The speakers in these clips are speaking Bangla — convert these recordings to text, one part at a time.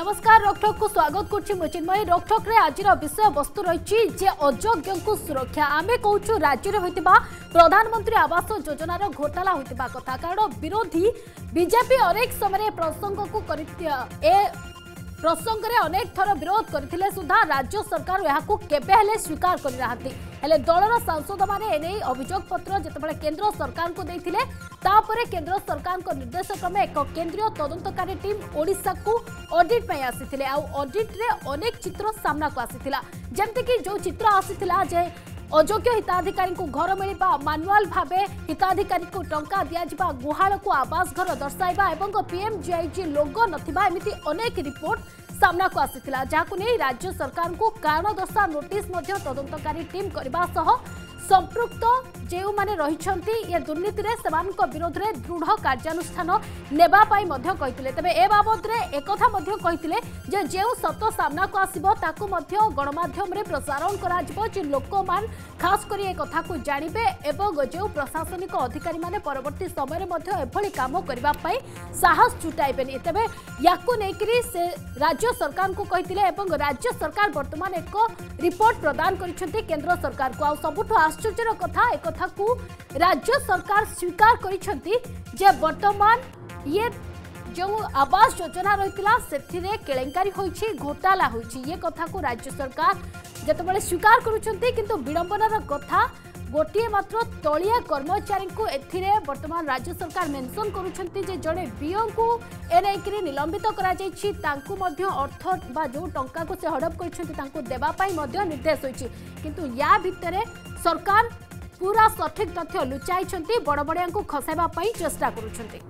নমস্কার রকঠক স্বাগত করছি মু চিন্ময়ী রকঠকরে আজির বিষয়বস্তু রয়েছে যে অযোগ্যঙ্কু সুরক্ষা আমি কৌছু রাজ্যের হয়ে প্রধানমন্ত্রী আবাস যোজনার ঘোটালা হয়ে কথা কারণ বিরোধী বিজেপি অনেক সময় প্রসঙ্গক এ પ્રસંગ કરે अनेक थरो વિરોધ કરી થીલે सुद्धा રાજ્ય સરકાર યહકો કેબે હેલે સ્વીકાર કરી રાહતી હેલે દળના સંસદમાં એનેય અભિજોગ પત્ર જેતબળે કેન્દ્ર સરકાર કો દે થીલે તાપરે કેન્દ્ર સરકાર કો નિર્દેશક્રમે એક કેન્દ્રીય તદંતકારી ટીમ ઓડિસા કો ઓડિટ મે આસી થીલે આઉ ઓડિટ રે अनेक ચિત્ર સામના કો આસી થીલા જેમ તીકી જો ચિત્ર આસી થીલા જે ଅଯୋଗ୍ୟ ହିତାଧିକାରୀଙ୍କୁ ଘର ମିଳିବା ମାନୁଆଲ ଭାବେ ହିତାଧିକାରୀଙ୍କୁ ଟଙ୍କା ଦିଆଯିବା ଗୁହାଳକୁ ଆବାସ ଘର ଦର୍ଶାଇବା ଏବଂ ପିଏମ୍ଜିଆଇଜି ଲୋଗୋ ନଥିବା ଏମିତି ଅନେକ ରିପୋର୍ଟ ସାମ୍ନାକୁ ଆସିଥିଲା ଯାହାକୁ ନେଇ ରାଜ୍ୟ ସରକାରଙ୍କୁ କାରଣ ଦର୍ଶା ନୋଟିସ୍ ମଧ୍ୟ ତଦନ୍ତକାରୀ ଟିମ୍ କରିବା ସହ সম্পৃক্ত ଯେଉଁମାନେ ରହିଛନ୍ତି ଏ ଦୁର୍ନୀତିରେ ସେମାନଙ୍କ ବିରୋଧରେ ଦୃଢ଼ କାର୍ଯ୍ୟାନୁଷ୍ଠାନ ନେବା ପାଇଁ ମଧ୍ୟ କହିଥିଲେ ତେବେ ଏ ବାବଦରେ ଏକଥା ମଧ୍ୟ କହିଥିଲେ ଯେ ଯେଉଁ ସତ ସାମ୍ନାକୁ ଆସିବ ତାକୁ ମଧ୍ୟ ଗଣମାଧ୍ୟମରେ ପ୍ରସାରଣ କରାଯିବ ଯେ ଲୋକମାନେ ଖାସ କରି ଏ କଥାକୁ ଜାଣିବେ ଏବଂ ଯେଉଁ ପ୍ରଶାସନିକ ଅଧିକାରୀମାନେ ପରବର୍ତ୍ତୀ ସମୟରେ ମଧ୍ୟ ଏଭଳି କାମ କରିବା ପାଇଁ ସାହସ ଜୁଟାଇବେନି ତେବେ ୟାକୁ ନେଇକରି ସେ ରାଜ୍ୟ ସରକାରଙ୍କୁ କହିଥିଲେ ଏବଂ ରାଜ୍ୟ ସରକାର ବର୍ତ୍ତମାନ ଏକ ରିପୋର୍ଟ ପ୍ରଦାନ କରିଛନ୍ତି କେନ୍ଦ୍ର ସରକାରକୁ ଆଉ ସବୁଠୁ ଆସ আশ্চর্যর কথা একথা রাজ্য সরকার স্বীকার করেছেন যে বর্তমান ইয়ে যে আবাস যোজনা রয়েছে সেথিরে কেলেঙ্কারি হয়েছে ঘোটালা হয়েছে ইয়ে কথা রাজ্য সরকার যেতবে স্বীকার করছেন কিন্তু বিড়ম্বনার কথা ଗୋଟିଏ ମାତ୍ର ତଳିଆ କର୍ମଚାରୀଙ୍କୁ ଏଥିରେ ବର୍ତ୍ତମାନ ରାଜ୍ୟ ସରକାର ମେନସନ୍ କରୁଛନ୍ତି ଯେ ଜଣେ ବିଓଙ୍କୁ ଏନେଇକିରି ନିଲମ୍ବିତ କରାଯାଇଛି ତାଙ୍କୁ ମଧ୍ୟ ଅର୍ଥ ବା ଯେଉଁ ଟଙ୍କାକୁ ସେ ହଡ଼ପ କରିଛନ୍ତି ତାଙ୍କୁ ଦେବା ପାଇଁ ମଧ୍ୟ ନିର୍ଦ୍ଦେଶ ହୋଇଛି କିନ୍ତୁ ୟା ଭିତରେ सरकार पूरा सठिक तथ्य लुचाइ बडबडिया खसै चेष्टा गरुन्छ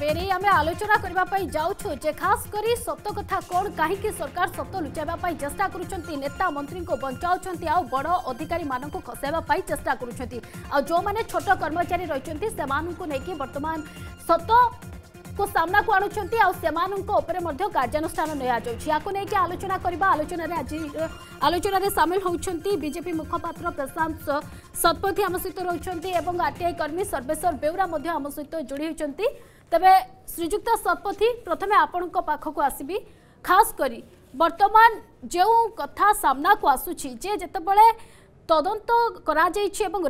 ତେବେ ଏନେଇ ଆମେ ଆଲୋଚନା କରିବା ପାଇଁ ଯାଉଛୁ ଯେ ଖାସ୍ କରି ସତ କଥା କ'ଣ କାହିଁକି ସରକାର ସତ ଲୁଚାଇବା ପାଇଁ ଚେଷ୍ଟା କରୁଛନ୍ତି ନେତା ମନ୍ତ୍ରୀଙ୍କୁ ବଞ୍ଚାଉଛନ୍ତି ଆଉ ବଡ଼ ଅଧିକାରୀମାନଙ୍କୁ ଖସାଇବା ପାଇଁ ଚେଷ୍ଟା କରୁଛନ୍ତି ଆଉ ଯେଉଁମାନେ ଛୋଟ କର୍ମଚାରୀ ରହିଛନ୍ତି ସେମାନଙ୍କୁ ନେଇକି ବର୍ତ୍ତମାନ ସତ को सामना को आणुंट आपर कार्यानुषान निजाऊँ या आलोचना करवा आलोचन आज आलोचन सामिल होती बीजेपी मुखपात्र प्रशांत शतपथी आम सहित रोचान आरटीआई कर्मी सर्वेश्वर बेउरा आम सहित जोड़ी होती तेज श्रीजुक्त शतपथी प्रथम आपण को आसबि खासकर बर्तमान जो कथा सामना को आसुची जे जितेबले तदंत तो कर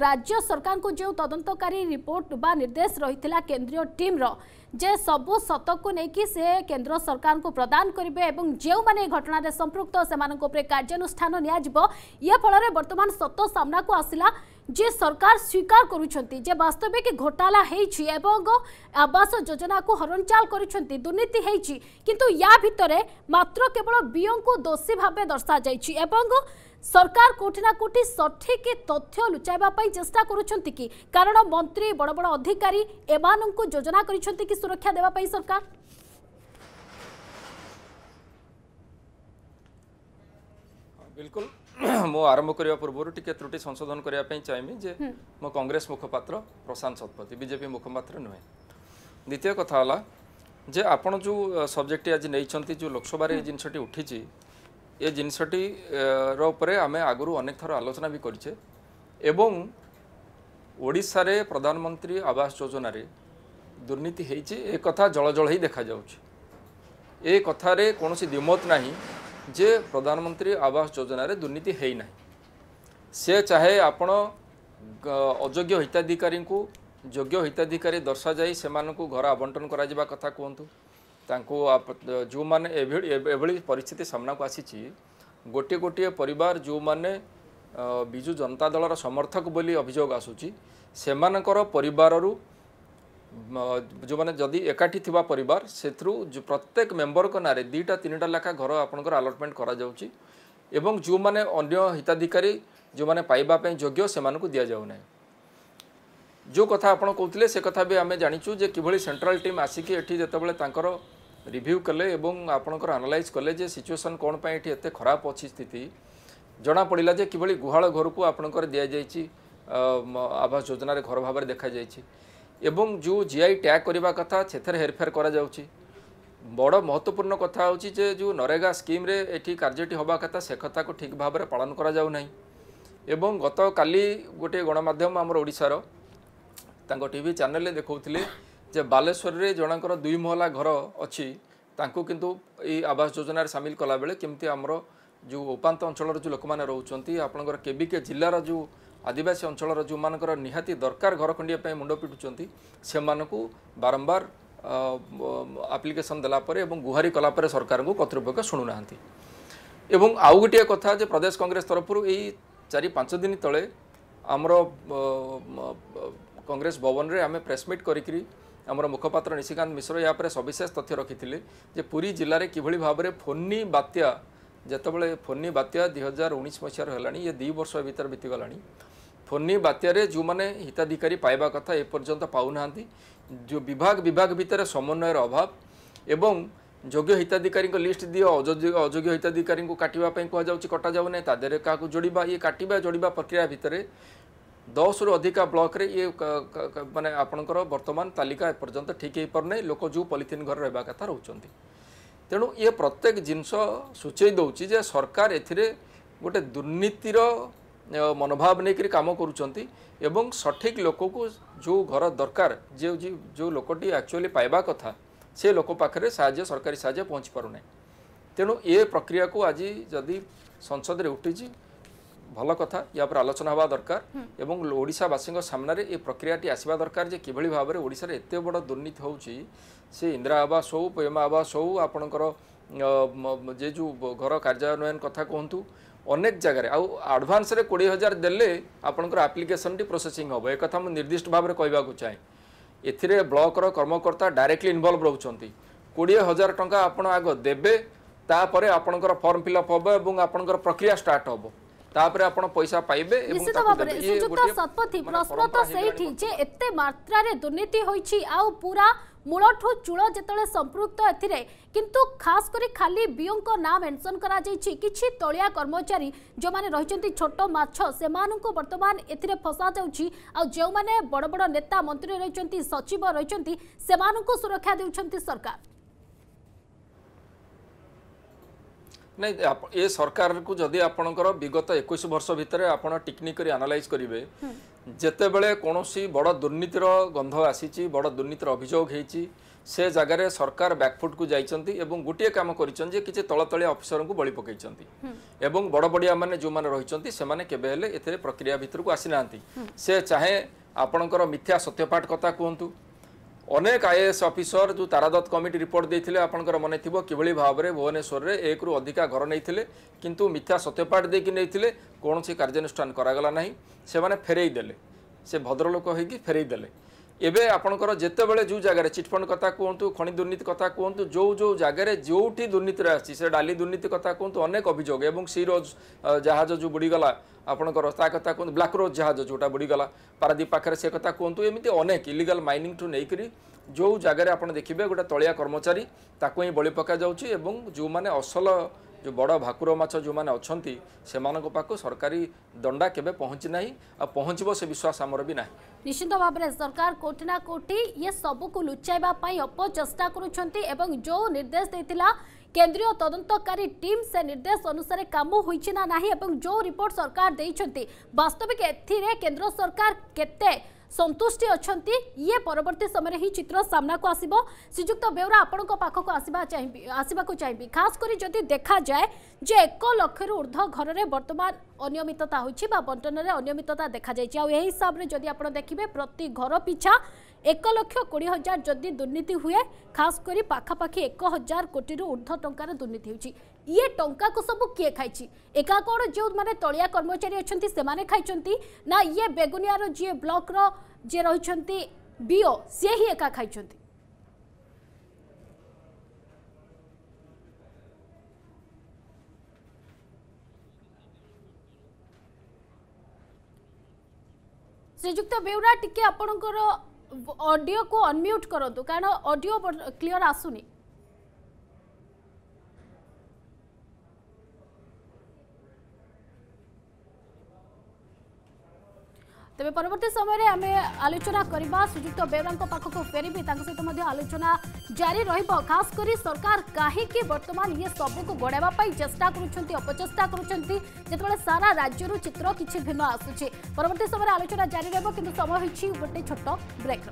राज्य सरकार को जो तदंतकारी तो रिपोर्ट बा निर्देश रही केन्द्रीय टीम रो जे सब सत को लेकिन से केंद्र सरकार को प्रदान करेंगे जो मैंने घटन संपुक्त से मानुषानियाजे फल वर्तमान सत सामना को आसला যে সরকার স্বীকার করছেন যে বাস্তবিক ঘোটালা হয়েছি এবং আবাস যোজনাকে হরণচাল করছেন দুর্নীতি হয়েছি কিন্তু ইয়া ভিতরে মাত্র কেবল বিওঙ্কু দোষী ভাবে দর্শা যাই এবং সরকার কোটি না কোটি সঠিক তথ্য লুচাইবা চেষ্টা করছেন কি কারণ মন্ত্রী বড় বড় অধিকারী এমানুক যোজনা করছেন কি সুরক্ষা দেওয়া সরকার बिल्कुल ମୁଁ ଆରମ୍ଭ କରିବା ପୂର୍ବରୁ ଟିକେ ତ୍ରୁଟି ସଂଶୋଧନ କରିବା ପାଇଁ ଚାହିଁବି ଯେ ମୋ କଂଗ୍ରେସ ମୁଖପାତ୍ର ପ୍ରଶାନ୍ତ ଶତପଥୀ ବିଜେପି ମୁଖପାତ୍ର ନୁହେଁ ଦ୍ୱିତୀୟ କଥା ହେଲା ଯେ ଆପଣ ଯେଉଁ ସବଜେକ୍ଟଟି ଆଜି ନେଇଛନ୍ତି ଯେଉଁ ଲୋକସଭାରେ ଏ ଜିନିଷଟି ଉଠିଛି ଏ ଜିନିଷଟିର ଉପରେ ଆମେ ଆଗରୁ ଅନେକ ଥର ଆଲୋଚନା ବି କରିଛେ ଏବଂ ଓଡ଼ିଶାରେ ପ୍ରଧାନମନ୍ତ୍ରୀ ଆବାସ ଯୋଜନାରେ ଦୁର୍ନୀତି ହେଇଛି ଏ କଥା ଜଳଜଳ ହିଁ ଦେଖାଯାଉଛି ଏ କଥାରେ କୌଣସି ଦ୍ୱିମତ ନାହିଁ ଯେ ପ୍ରଧାନମନ୍ତ୍ରୀ ଆବାସ ଯୋଜନାରେ ଦୁର୍ନୀତି ହେଇନାହିଁ ସେ ଚାହେଁ ଆପଣ ଅଯୋଗ୍ୟ ହିତାଧିକାରୀଙ୍କୁ ଯୋଗ୍ୟ ହିତାଧିକାରୀ ଦର୍ଶାଯାଇ ସେମାନଙ୍କୁ ଘର ଆବଣ୍ଟନ କରାଯିବା କଥା କୁହନ୍ତୁ ତାଙ୍କୁ ଯେଉଁମାନେ ଏଭଳି ଏଭଳି ପରିସ୍ଥିତି ସାମ୍ନାକୁ ଆସିଛି ଗୋଟିଏ ଗୋଟିଏ ପରିବାର ଯେଉଁମାନେ ବିଜୁ ଜନତା ଦଳର ସମର୍ଥକ ବୋଲି ଅଭିଯୋଗ ଆସୁଛି ସେମାନଙ୍କର ପରିବାରରୁ ଯେଉଁମାନେ ଯଦି ଏକାଠି ଥିବା ପରିବାର ସେଥିରୁ ପ୍ରତ୍ୟେକ ମେମ୍ବରଙ୍କ ନାଁରେ ଦୁଇଟା ତିନିଟା ଲେଖା ଘର ଆପଣଙ୍କର ଆଲଟମେଣ୍ଟ କରାଯାଉଛି ଏବଂ ଯେଉଁମାନେ ଅନ୍ୟ ହିତାଧିକାରୀ ଯେଉଁମାନେ ପାଇବା ପାଇଁ ଯୋଗ୍ୟ ସେମାନଙ୍କୁ ଦିଆଯାଉନାହିଁ ଯେଉଁ କଥା ଆପଣ କହୁଥିଲେ ସେ କଥା ବି ଆମେ ଜାଣିଛୁ ଯେ କିଭଳି ସେଣ୍ଟ୍ରାଲ ଟିମ୍ ଆସିକି ଏଠି ଯେତେବେଳେ ତାଙ୍କର ରିଭ୍ୟୁ କଲେ ଏବଂ ଆପଣଙ୍କର ଆନାଲାଇଜ୍ କଲେ ଯେ ସିଚୁଏସନ୍ କ'ଣ ପାଇଁ ଏଠି ଏତେ ଖରାପ ଅଛି ସ୍ଥିତି ଜଣାପଡ଼ିଲା ଯେ କିଭଳି ଗୁହାଳ ଘରକୁ ଆପଣଙ୍କର ଦିଆଯାଇଛି ଆବାସ ଯୋଜନାରେ ଘର ଭାବରେ ଦେଖାଯାଇଛି এবং ଯେଉଁ ଜିଆଇ ଟ୍ୟାଗ୍ କରିବା କଥା ସେଥିରେ ହେରଫେର କରାଯାଉଛି ବଡ଼ ମହତ୍ତ୍ୱପୂର୍ଣ୍ଣ କଥା ହେଉଛି ଯେ ଯେଉଁ ନରେଗା ସ୍କିମ୍ରେ ଏଠି କାର୍ଯ୍ୟଟି ହେବା କଥା ସେ କଥାକୁ ଠିକ୍ ଭାବରେ ପାଳନ କରାଯାଉନାହିଁ ଏବଂ ଗତକାଲି ଗୋଟିଏ ଗଣମାଧ୍ୟମ ଆମର ଓଡ଼ିଶାର ତାଙ୍କ ଟିଭି ଚ୍ୟାନେଲ୍ରେ ଦେଖାଉଥିଲେ ଯେ ବାଲେଶ୍ୱରରେ ଜଣଙ୍କର ଦୁଇ ମହଲା ଘର ଅଛି ତାଙ୍କୁ କିନ୍ତୁ ଏଇ ଆବାସ ଯୋଜନାରେ ସାମିଲ କଲାବେଳେ କେମିତି ଆମର ଯେଉଁ ଉପାନ୍ତ ଅଞ୍ଚଳର ଯେଉଁ ଲୋକମାନେ ରହୁଛନ୍ତି ଆପଣଙ୍କର କେବିକେ ଜିଲ୍ଲାର ଯେଉଁ ଆଦିବାସୀ ଅଞ୍ଚଳର ଯେଉଁମାନଙ୍କର ନିହାତି ଦରକାର ଘର ଖଣ୍ଡିବା ପାଇଁ ମୁଣ୍ଡ ପିଟୁଛନ୍ତି ସେମାନଙ୍କୁ ବାରମ୍ବାର ଆପ୍ଲିକେସନ୍ ଦେଲା ପରେ ଏବଂ ଗୁହାରି କଲା ପରେ ସରକାରଙ୍କୁ କର୍ତ୍ତୃପକ୍ଷ ଶୁଣୁନାହାନ୍ତି ଏବଂ ଆଉ ଗୋଟିଏ କଥା ଯେ ପ୍ରଦେଶ କଂଗ୍ରେସ ତରଫରୁ ଏଇ ଚାରି ପାଞ୍ଚ ଦିନ ତଳେ ଆମର କଂଗ୍ରେସ ଭବନରେ ଆମେ ପ୍ରେସମିଟ୍ କରିକିରି ଆମର ମୁଖପାତ୍ର ନିଶିକାନ୍ତ ମିଶ୍ର ଏହା ଉପରେ ସବିଶେଷ ତଥ୍ୟ ରଖିଥିଲେ ଯେ ପୁରୀ ଜିଲ୍ଲାରେ କିଭଳି ଭାବରେ ଫୋନି ବାତ୍ୟା ଯେତେବେଳେ ଫୋନି ବାତ୍ୟା ଦୁଇହଜାର ଉଣେଇଶ ମସିହାର ହେଲାଣି ଇଏ ଦୁଇ ବର୍ଷ ଭିତରେ ବିତିଗଲାଣି ଫୋନି ବାତ୍ୟାରେ ଯେଉଁମାନେ ହିତାଧିକାରୀ ପାଇବା କଥା ଏପର୍ଯ୍ୟନ୍ତ ପାଉନାହାନ୍ତି ଯେଉଁ ବିଭାଗ ବିଭାଗ ଭିତରେ ସମନ୍ୱୟର ଅଭାବ ଏବଂ ଯୋଗ୍ୟ ହିତାଧିକାରୀଙ୍କ ଲିଷ୍ଟ ଦିଅ ଅଯୋଗ୍ୟ ଅଯୋଗ୍ୟ ହିତାଧିକାରୀଙ୍କୁ କାଟିବା ପାଇଁ କୁହାଯାଉଛି କଟାଯାଉ ନାହିଁ ତା ଦେହରେ କାହାକୁ ଯୋଡ଼ିବା ଇଏ କାଟିବା ଯୋଡ଼ିବା ପ୍ରକ୍ରିୟା ଭିତରେ ଦଶରୁ ଅଧିକା ବ୍ଲକରେ ଇଏ ମାନେ ଆପଣଙ୍କର ବର୍ତ୍ତମାନ ତାଲିକା ଏପର୍ଯ୍ୟନ୍ତ ଠିକ୍ ହୋଇପାରୁନାହିଁ ଲୋକ ଯେଉଁ ପଲିଥିନ୍ ଘରେ ରହିବା କଥା ରହୁଛନ୍ତି ତେଣୁ ଇଏ ପ୍ରତ୍ୟେକ ଜିନିଷ ସୂଚାଇ ଦେଉଛି ଯେ ସରକାର ଏଥିରେ ଗୋଟେ ଦୁର୍ନୀତିର মনোভাব নেইকি কাম করছেন এবং সঠিক লোকক যে ঘর দরকার যে যে লোকটি আকচুয়ালি পাইবা কথা সে লোক পাখে সাহায্য সরকারি সাহায্য পৌঁছি পু না তেণু এ প্রক্রিয়া আজি যদি সংসদে উঠিছি ভাল কথা ইয়াপরে আলোচনা হওয়া দরকার এবং ওড়শাবাসী সামনে এ প্রক্রিয়াটি আসবা দরকার যে কিভাবে ভাবে ওড়শার এত বড় দুর্নীতি হচ্ছে সে ইন্দিরা আবাস হোক পিএম আবাস হোক আপনার যে যে ঘর কার্যান্বয়ন কথা কুহতু ଅନେକ ଜାଗାରେ ଆଉ ଆଡ଼ଭାନ୍ସରେ କୋଡ଼ିଏ ହଜାର ଦେଲେ ଆପଣଙ୍କର ଆପ୍ଲିକେସନ୍ଟି ପ୍ରୋସେସିଂ ହେବ ଏକଥା ମୁଁ ନିର୍ଦ୍ଦିଷ୍ଟ ଭାବରେ କହିବାକୁ ଚାହେଁ ଏଥିରେ ବ୍ଲକର କର୍ମକର୍ତ୍ତା ଡାଇରେକ୍ଟଲି ଇନଭଲ୍ଭ ରହୁଛନ୍ତି କୋଡ଼ିଏ ହଜାର ଟଙ୍କା ଆପଣ ଆଗ ଦେବେ ତାପରେ ଆପଣଙ୍କର ଫର୍ମ ଫିଲ୍ଅପ୍ ହେବ ଏବଂ ଆପଣଙ୍କର ପ୍ରକ୍ରିୟା ଷ୍ଟାର୍ଟ ହେବ ତାପରେ ଆପଣ ପଇସା ପାଇବେ ନିଶ୍ଚିତ ଭାବରେ ଶ୍ରୀଯୁକ୍ତ ଶତପଥୀ ପ୍ରଶ୍ନ ତ ସେଇଠି ଯେ ମୂଳଠୁ ଚୂଳ ଯେତେବେଳେ ସମ୍ପୃକ୍ତ ଏଥିରେ କିନ୍ତୁ ଖାସ କରି ଖାଲି ବିଓଙ୍କ ନାଁ ମେନସନ୍ କରାଯାଇଛି କିଛି ତଳିଆ କର୍ମଚାରୀ ଯେଉଁମାନେ ରହିଛନ୍ତି ଛୋଟ ମାଛ ସେମାନଙ୍କୁ ବର୍ତ୍ତମାନ ଏଥିରେ ଫସାଯାଉଛି ଆଉ ଯେଉଁମାନେ ବଡ଼ ବଡ଼ ନେତା ମନ୍ତ୍ରୀ ରହିଛନ୍ତି ସଚିବ ରହିଛନ୍ତି ସେମାନଙ୍କୁ ସୁରକ୍ଷା ଦେଉଛନ୍ତି ସରକାର ନାଇଁ ଏ ସରକାରକୁ ଯଦି ଆପଣଙ୍କର ବିଗତ ଏକୋଇଶ ବର୍ଷ ଭିତରେ ଆପଣ ଟିକନିକ କରିବେ ଯେତେବେଳେ କୌଣସି ବଡ଼ ଦୁର୍ନୀତିର ଗନ୍ଧ ଆସିଛି ବଡ଼ ଦୁର୍ନୀତିର ଅଭିଯୋଗ ହେଇଛି ସେ ଜାଗାରେ ସରକାର ବ୍ୟାକ୍ଫୁଟ୍କୁ ଯାଇଛନ୍ତି ଏବଂ ଗୋଟିଏ କାମ କରିଛନ୍ତି ଯେ କିଛି ତଳତଳିଆ ଅଫିସରଙ୍କୁ ବଳି ପକାଇଛନ୍ତି ଏବଂ ବଡ଼ବଡ଼ିଆମାନେ ଯେଉଁମାନେ ରହିଛନ୍ତି ସେମାନେ କେବେ ହେଲେ ଏଥିରେ ପ୍ରକ୍ରିୟା ଭିତରକୁ ଆସିନାହାନ୍ତି ସେ ଚାହେଁ ଆପଣଙ୍କର ମିଥ୍ୟା ସତ୍ୟପାଠ କଥା କୁହନ୍ତୁ অনেক আইএএস অফিসর যে তারাদত্ত কমিটি রিপোর্ট দিয়েছিল আপনার মনে থাকবে কিভাবে ভাবে ভুবনেশ্বরের একরু অধিকা ঘর নিয়ে কিন্তু মিথ্যা সত্যপাঠ দিয়ে নিয়ে কৌশি কার্যানুষ্ঠান করা না সে ফেরাই দেলে সে ভদ্রলোক হয়ে ফেরাই দেলে এবে আপনার যেতবে যে জায়গার চিটফন্ড কথা কুহতু খনি দুর্নীতি কথা কুহতু যে যে জায়গায় যেটি দুর্নীতি আসছে সে ডালি দুর্নীতি কথা কুহতু অনেক অভিযোগ এবং সিরোজ জাহাজ যে বুড়িগলা আপনার তা কথা কুহতু ব্ল্যাক রোজ জাহাজ যেটা বুড়িগলা পারাদ্বীপ পাখে সে কথা কুহতু এমনি অনেক ইলিগাল মাইনিং ঠু নেই যে জায়গায় আপনার দেখবে গোটা তলিয়া কর্মচারী তাকে বলি পকা যাচ্ছে এবং যে মানে অসল ଯେଉଁ ବଡ଼ ଭାକୁର ମାଛ ଯେଉଁମାନେ ଅଛନ୍ତି ସେମାନଙ୍କ ପାଖକୁ ସରକାରୀ ଦଣ୍ଡା କେବେ ପହଞ୍ଚି ନାହିଁ ଆଉ ପହଞ୍ଚିବ ସେ ବିଶ୍ୱାସ ଆମର ବି ନାହିଁ ନିଶ୍ଚିତ ଭାବରେ ସରକାର କୋଟି ନା କୋଟି ଇଏ ସବୁକୁ ଲୁଚାଇବା ପାଇଁ ଅପଚେଷ୍ଟା କରୁଛନ୍ତି ଏବଂ ଯେଉଁ ନିର୍ଦ୍ଦେଶ ଦେଇଥିଲା কেন্দ্রীয় তদন্তকারী টিম সে নির্দেশ অনুসারে কাম হয়েছে না না এবং যে রিপোর্ট সরকার দিয়েছেন বাস্তবিক এথিরে কেন্দ্র সরকার কেতে ସନ୍ତୁଷ୍ଟି ଅଛନ୍ତି ଇଏ ପରବର୍ତ୍ତୀ ସମୟରେ ହିଁ ଚିତ୍ର ସାମ୍ନାକୁ ଆସିବ ଶ୍ରୀଯୁକ୍ତ ବେଉରା ଆପଣଙ୍କ ପାଖକୁ ଆସିବା ଚାହିଁବି ଆସିବାକୁ ଚାହିଁବି ଖାସ୍ କରି ଯଦି ଦେଖାଯାଏ ଯେ ଏକ ଲକ୍ଷରୁ ଉର୍ଦ୍ଧ୍ୱ ଘରରେ ବର୍ତ୍ତମାନ ଅନିୟମିତତା ହୋଇଛି ବା ବଣ୍ଟନରେ ଅନିୟମିତତା ଦେଖାଯାଇଛି ଆଉ ଏହି ହିସାବରେ ଯଦି ଆପଣ ଦେଖିବେ ପ୍ରତି ଘର ପିଛା ଏକ ଲକ୍ଷ କୋଡ଼ିଏ ହଜାର ଯଦି ଦୁର୍ନୀତି ହୁଏ ଖାସ୍ କରି ପାଖାପାଖି ଏକ ହଜାର କୋଟିରୁ ଉର୍ଦ୍ଧ୍ୱ ଟଙ୍କାର ଦୁର୍ନୀତି ହେଉଛି ये टंका को सबू किए खाई एका कौन जो मैंने तलिया कर्मचारी अच्छा से खाई ना ये बेगुनियार जी ब्लक जी रही बीओ सी ही एका खाई ଶ୍ରୀଯୁକ୍ତ ବେଉରା ଟିକେ ଆପଣଙ୍କର ଅଡ଼ିଓକୁ ଅନମ୍ୟୁଟ୍ କରନ୍ତୁ କାରଣ ଅଡ଼ିଓ କ୍ଲିଅର୍ ଆସୁନି তবে পরবর্তী সময় আমি আলোচনা করা শ্রীযুক্ত বেওরা পাখক ফেরবি তা সহ আলোচনা জারি রহব খাস করে সরকার কী বর্তমান ইয়ে সবুক গড়াইবা চেষ্টা করছেন অপচেষ্টা করছেন যেতবে সারা রাজ্যর চিত্র কিছু ভিন্ন আসুচি পরবর্তী সময় আলোচনা জারি রহব কিন্তু সময় হয়েছি গোটে ছোট ব্রেক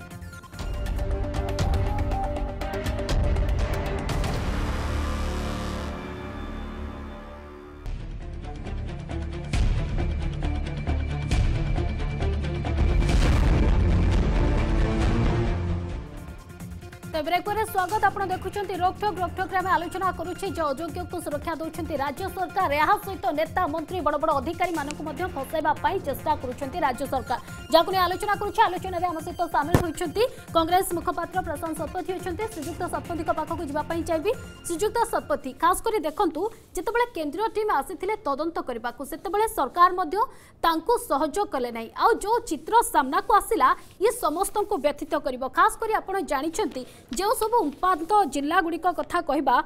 তো ব্রেক পরে স্বাগত আপনার দেখুম রোকঠোক রোকঠোকরে আমি আলোচনা করুছি যে অযোগ্যকে সুরক্ষা দেছেন রাজ্য সরকার এর সহ নেতা মন্ত্রী বড় বড় অধিকারী মানুষ ফসাইবা চেষ্টা করছেন রাজ্য সরকার ଯାହାକୁ ନେଇ ଆଲୋଚନା କରୁଛି ଆଲୋଚନାରେ ଆମ ସହିତ ସାମିଲ ହୋଇଛନ୍ତି କଂଗ୍ରେସ ମୁଖପାତ୍ର ପ୍ରଶାନ୍ତ ଶତପଥୀ ଅଛନ୍ତି ଶ୍ରୀଯୁକ୍ତ ଶତପଥୀଙ୍କ ପାଖକୁ ଯିବା ପାଇଁ ଚାହିଁବି ଶ୍ରୀଯୁକ୍ତ ଶତପଥୀ ଖାସ୍ କରି ଦେଖନ୍ତୁ ଯେତେବେଳେ କେନ୍ଦ୍ରୀୟ ଟିମ୍ ଆସିଥିଲେ ତଦନ୍ତ କରିବାକୁ ସେତେବେଳେ ସରକାର ମଧ୍ୟ ତାଙ୍କୁ ସହଯୋଗ କଲେ ନାହିଁ ଆଉ ଯେଉଁ ଚିତ୍ର ସାମ୍ନାକୁ ଆସିଲା ଇଏ ସମସ୍ତଙ୍କୁ ବ୍ୟଥିତ କରିବ ଖାସ୍ କରି ଆପଣ ଜାଣିଛନ୍ତି ଯେଉଁ ସବୁ ଉତ୍ପାଦିତ ଜିଲ୍ଲାଗୁଡ଼ିକ କଥା କହିବା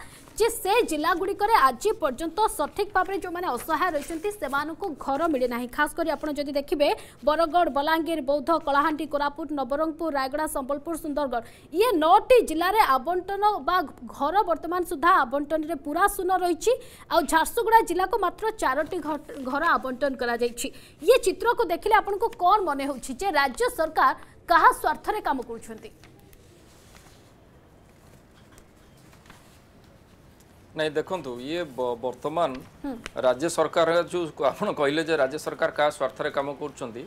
ଯେ ସେ ଜିଲ୍ଲାଗୁଡ଼ିକରେ ଆଜି ପର୍ଯ୍ୟନ୍ତ ସଠିକ୍ ଭାବରେ ଯେଉଁମାନେ ଅସହାୟ ରହିଛନ୍ତି ସେମାନଙ୍କୁ ଘର ମିଳେ ନାହିଁ ଖାସ୍ କରି ଆପଣ ଯଦି ଦେଖିବେ ବରଗଡ଼ ବଲା ବଲାଙ୍ଗୀର ବୌଦ୍ଧ କଳାହାଣ୍ଡି କୋରାପୁଟ ନବରଙ୍ଗପୁର ରାୟଗଡ଼ା ସମ୍ବଲପୁର ସୁନ୍ଦରଗଡ଼ ଇଏ ନଅଟି ଜିଲ୍ଲାରେ ଆବଣ୍ଟନ ବା ଘର ବର୍ତ୍ତମାନ ସୁଦ୍ଧା ଆବଣ୍ଟନରେ ପୁରା ଶୂନ ରହିଛି ଆଉ ଝାରସୁଗୁଡ଼ା ଜିଲ୍ଲାକୁ ମାତ୍ର ଚାରୋଟି ଘର ଆବଣ୍ଟନ କରାଯାଇଛି ଇଏ ଚିତ୍ରକୁ ଦେଖିଲେ ଆପଣଙ୍କୁ କ'ଣ ମନେ ହେଉଛି ଯେ ରାଜ୍ୟ ସରକାର କାହା ସ୍ୱାର୍ଥରେ କାମ କରୁଛନ୍ତି ନାଇଁ ଦେଖନ୍ତୁ ଇଏ ବର୍ତ୍ତମାନ ରାଜ୍ୟ ସରକାର ଯେଉଁ ଆପଣ କହିଲେ ଯେ ରାଜ୍ୟ ସରକାର କାହା ସ୍ୱାର୍ଥରେ କାମ କରୁଛନ୍ତି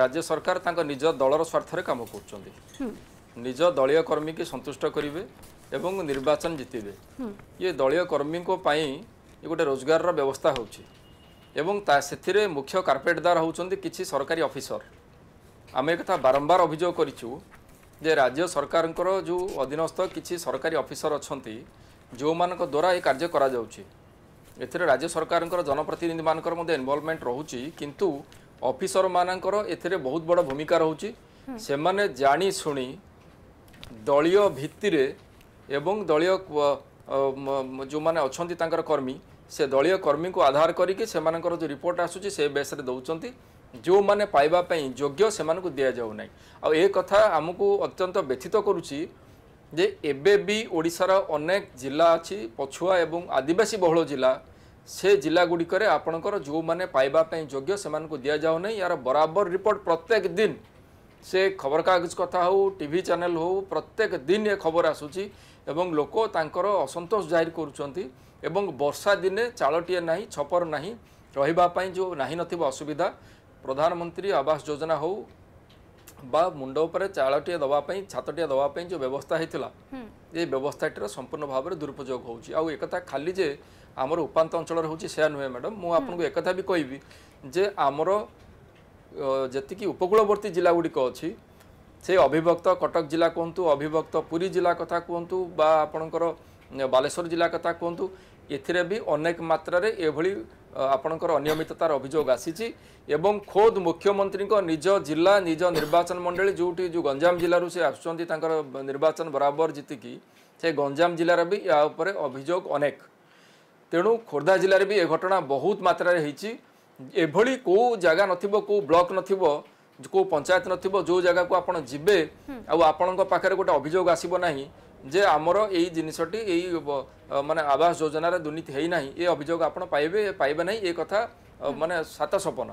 ରାଜ୍ୟ ସରକାର ତାଙ୍କ ନିଜ ଦଳର ସ୍ୱାର୍ଥରେ କାମ କରୁଛନ୍ତି ନିଜ ଦଳୀୟ କର୍ମୀକି ସନ୍ତୁଷ୍ଟ କରିବେ ଏବଂ ନିର୍ବାଚନ ଜିତିବେ ଇଏ ଦଳୀୟ କର୍ମୀଙ୍କ ପାଇଁ ଗୋଟେ ରୋଜଗାରର ବ୍ୟବସ୍ଥା ହେଉଛି ଏବଂ ତା ସେଥିରେ ମୁଖ୍ୟ କାର୍ପେଟଦାର ହେଉଛନ୍ତି କିଛି ସରକାରୀ ଅଫିସର ଆମେ ଏକଥା ବାରମ୍ବାର ଅଭିଯୋଗ କରିଛୁ ଯେ ରାଜ୍ୟ ସରକାରଙ୍କର ଯେଉଁ ଅଧୀନସ୍ଥ କିଛି ସରକାରୀ ଅଫିସର ଅଛନ୍ତି ଯେଉଁମାନଙ୍କ ଦ୍ୱାରା ଏ କାର୍ଯ୍ୟ କରାଯାଉଛି ଏଥିରେ ରାଜ୍ୟ ସରକାରଙ୍କର ଜନପ୍ରତିନିଧିମାନଙ୍କର ମଧ୍ୟ ଇନଭଲ୍ଭମେଣ୍ଟ ରହୁଛି କିନ୍ତୁ ଅଫିସରମାନଙ୍କର ଏଥିରେ ବହୁତ ବଡ଼ ଭୂମିକା ରହୁଛି ସେମାନେ ଜାଣି ଶୁଣି ଦଳୀୟ ଭିତ୍ତିରେ ଏବଂ ଦଳୀୟ ଯେଉଁମାନେ ଅଛନ୍ତି ତାଙ୍କର କର୍ମୀ ସେ ଦଳୀୟ କର୍ମୀଙ୍କୁ ଆଧାର କରିକି ସେମାନଙ୍କର ଯେଉଁ ରିପୋର୍ଟ ଆସୁଛି ସେ ବେସ୍ରେ ଦେଉଛନ୍ତି ଯେଉଁମାନେ ପାଇବା ପାଇଁ ଯୋଗ୍ୟ ସେମାନଙ୍କୁ ଦିଆଯାଉନାହିଁ ଆଉ ଏ କଥା ଆମକୁ ଅତ୍ୟନ୍ତ ବ୍ୟଥିତ କରୁଛି ଯେ ଏବେ ବି ଓଡ଼ିଶାର ଅନେକ ଜିଲ୍ଲା ଅଛି ପଛୁଆ ଏବଂ ଆଦିବାସୀ ବହୁଳ ଜିଲ୍ଲା ସେ ଜିଲ୍ଲାଗୁଡ଼ିକରେ ଆପଣଙ୍କର ଯେଉଁମାନେ ପାଇବା ପାଇଁ ଯୋଗ୍ୟ ସେମାନଙ୍କୁ ଦିଆଯାଉ ନାହିଁ ୟାର ବରାବର ରିପୋର୍ଟ ପ୍ରତ୍ୟେକ ଦିନ ସେ ଖବରକାଗଜ କଥା ହେଉ ଟିଭି ଚ୍ୟାନେଲ୍ ହେଉ ପ୍ରତ୍ୟେକ ଦିନ ଏ ଖବର ଆସୁଛି ଏବଂ ଲୋକ ତାଙ୍କର ଅସନ୍ତୋଷ ଜାହିର କରୁଛନ୍ତି ଏବଂ ବର୍ଷା ଦିନେ ଚାଳଟିଏ ନାହିଁ ଛପର ନାହିଁ ରହିବା ପାଇଁ ଯେଉଁ ନାହିଁ ନଥିବା ଅସୁବିଧା ପ୍ରଧାନମନ୍ତ୍ରୀ ଆବାସ ଯୋଜନା ହେଉ বা ମୁଣ୍ଡ ଉପରେ ଚାଳଟିଏ ଦେବା ପାଇଁ ଛାତଟିଏ ଦେବା ପାଇଁ ଯେଉଁ ବ୍ୟବସ୍ଥା ହେଇଥିଲା ଏ ବ୍ୟବସ୍ଥାଟିର ସମ୍ପୂର୍ଣ୍ଣ ଭାବରେ ଦୁରୁପଯୋଗ ହେଉଛି ଆଉ ଏକଥା ଖାଲି ଯେ ଆମର ଉପାନ୍ତ ଅଞ୍ଚଳରେ ହେଉଛି ସେୟା ନୁହେଁ ମ୍ୟାଡ଼ମ୍ ମୁଁ ଆପଣଙ୍କୁ ଏକଥା ବି କହିବି ଯେ ଆମର ଯେତିକି ଉପକୂଳବର୍ତ୍ତୀ ଜିଲ୍ଲା ଗୁଡ଼ିକ ଅଛି ସେ ଅଭିଭକ୍ତ କଟକ ଜିଲ୍ଲା କୁହନ୍ତୁ ଅଭିଭକ୍ତ ପୁରୀ ଜିଲ୍ଲା କଥା କୁହନ୍ତୁ ବା ଆପଣଙ୍କର ବାଲେଶ୍ୱର ଜିଲ୍ଲା କଥା କୁହନ୍ତୁ ଏଥିରେ ବି ଅନେକ ମାତ୍ରାରେ ଏଭଳି ଆପଣଙ୍କର ଅନିୟମିତତାର ଅଭିଯୋଗ ଆସିଛି ଏବଂ ଖୋଦ୍ ମୁଖ୍ୟମନ୍ତ୍ରୀଙ୍କ ନିଜ ଜିଲ୍ଲା ନିଜ ନିର୍ବାଚନ ମଣ୍ଡଳୀ ଯେଉଁଠି ଯେଉଁ ଗଞ୍ଜାମ ଜିଲ୍ଲାରୁ ସେ ଆସୁଛନ୍ତି ତାଙ୍କର ନିର୍ବାଚନ ବରାବର ଜିତିକି ସେ ଗଞ୍ଜାମ ଜିଲ୍ଲାରେ ବି ଏହା ଉପରେ ଅଭିଯୋଗ ଅନେକ ତେଣୁ ଖୋର୍ଦ୍ଧା ଜିଲ୍ଲାରେ ବି ଏ ଘଟଣା ବହୁତ ମାତ୍ରାରେ ହେଇଛି ଏଭଳି କେଉଁ ଜାଗା ନଥିବ କେଉଁ ବ୍ଲକ ନଥିବ କେଉଁ ପଞ୍ଚାୟତ ନଥିବ ଯେଉଁ ଜାଗାକୁ ଆପଣ ଯିବେ ଆଉ ଆପଣଙ୍କ ପାଖରେ ଗୋଟେ ଅଭିଯୋଗ ଆସିବ ନାହିଁ যে আমার এই জিনিসটি এই মানে আবাস যোজনার দুর্নীতি হই না এ অভিযোগ আপনার পাইবে পাইবে না এ কথা মানে সাত সপন